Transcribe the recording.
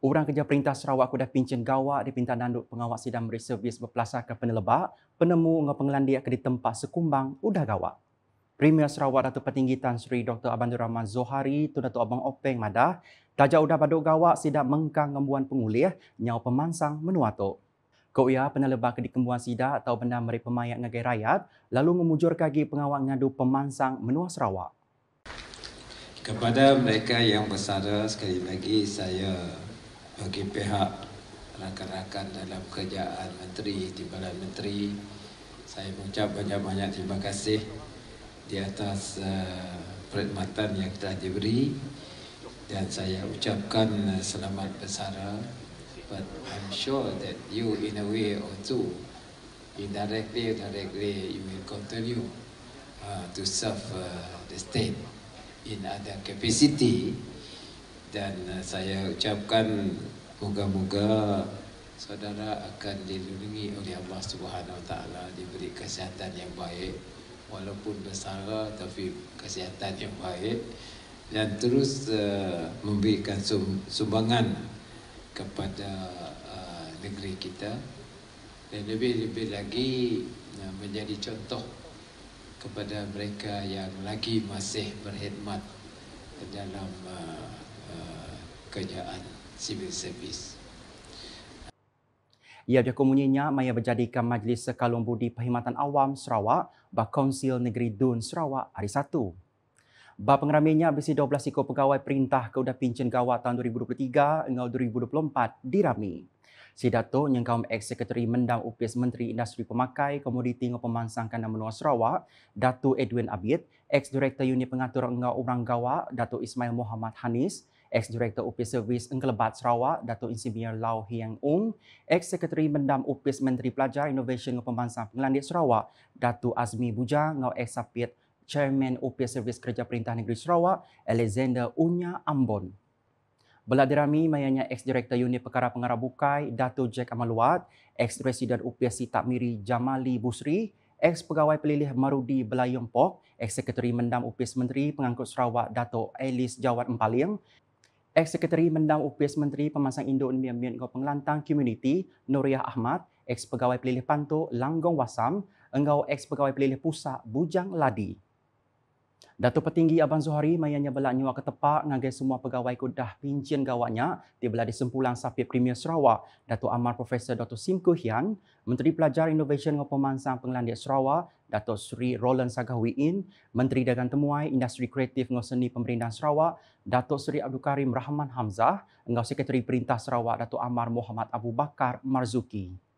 Orang kerja perintah Sarawak aku pincin gawak di pintar danduk pengawal sidang beri servis berpelasar ke penelebak, penemu dengan pengelandi ke di tempat sekumbang, udah gawak. Premier Sarawak Datuk Petinggi Tan Sri Dr. Abang Rahman Zohari, Tun Datuk Abang Openg Madah, Dajah udah baduk gawak sidak mengkang ngembuan pengulih, nyau pemansang menua Kau ya, penelebak ke di kembuan sidak atau benda meri pemayak ngagai rakyat, lalu memujur kaki pengawal ngadu pemansang menua Sarawak. Kepada mereka yang bersara, sekali lagi saya bagi pihak rakan-rakan dalam kerjaan Menteri, Timbalan Menteri saya mengucap banyak-banyak terima kasih di atas uh, perkhidmatan yang telah diberi dan saya ucapkan eh, selamat bersara but I'm sure that you in a way or two indirectly or directly you will continue uh, to serve uh, the state in other capacity dan uh, saya ucapkan Moga-moga saudara akan dilindungi oleh Allah Subhanahu Wa Taala diberi kesihatan yang baik walaupun bersara tapi kesihatan yang baik dan terus uh, memberikan sum sumbangan kepada uh, negeri kita dan lebih-lebih lagi uh, menjadi contoh kepada mereka yang lagi masih berkhidmat dalam uh, uh, kerjaan civil service. Ia berkomuninya maya berjadikan Majlis Sekalung Budi Perkhidmatan Awam Sarawak berkonsil Negeri Dun Sarawak hari Satu. Bah pengeraminya bersih 12 ikut pegawai perintah keudah pincin gawat tahun 2023 ngau 2024 dirami. Si Dato' yang kaum eksekutori mendang upis Menteri Industri Pemakai, Komoditi dan Pemansangkan dan Menua Sarawak, Dato' Edwin Abid, ex-direktur unit pengatur ngau orang gawat, Dato' Ismail Muhammad Hanis, Ex-Director Upis Servis Engkelebat Sarawak, Dato' Insinyur Lau Hiang Ung, Ex-Sekretari Mendam Upis Menteri Pelajar Innovation dan Pembangsaan Pengelandik Sarawak, Dato' Azmi Buja, Ngau Ex-Sapit Chairman Upis Servis Kerja Perintah Negeri Sarawak, Alexander Unya Ambon. Belah dirami mayanya Ex-Director Unit Perkara Pengarah Bukai, Dato' Jack Amaluat, Ex-Resident Upis Sitakmiri Miri Jamali Busri, Ex-Pegawai Pelilih Marudi Belayong Pok, sekretari Mendam Upis Menteri Pengangkut Sarawak Dato' Elis Jawat Empaling, Ex-Sekretari Mendang UPS Menteri Pemasang Induk Nmian Mian Ngau Penglantang Community, Nuriah Ahmad, Ex-Pegawai Pelilih Pantau Langgong Wasam, Engau Ex-Pegawai Pelilih Pusat Bujang Ladi. Datuk Petinggi Abang Zuhari mayanya belak nyawa ke tepak ngagai semua pegawai ku dah pincin gawaknya di belah di sempulang sapi Premier Sarawak. Datuk Amar Profesor Dr. Sim Kuhian, Menteri Pelajar Innovation dan Pemansang Pengelandia Sarawak, Datuk Sri Roland Sagahwiin, Menteri Dagang Temuai Industri Kreatif dan Seni Pemerintahan Sarawak, Datuk Sri Abdul Karim Rahman Hamzah, Engau Sekretari Perintah Sarawak Datuk Amar Muhammad Abu Bakar Marzuki.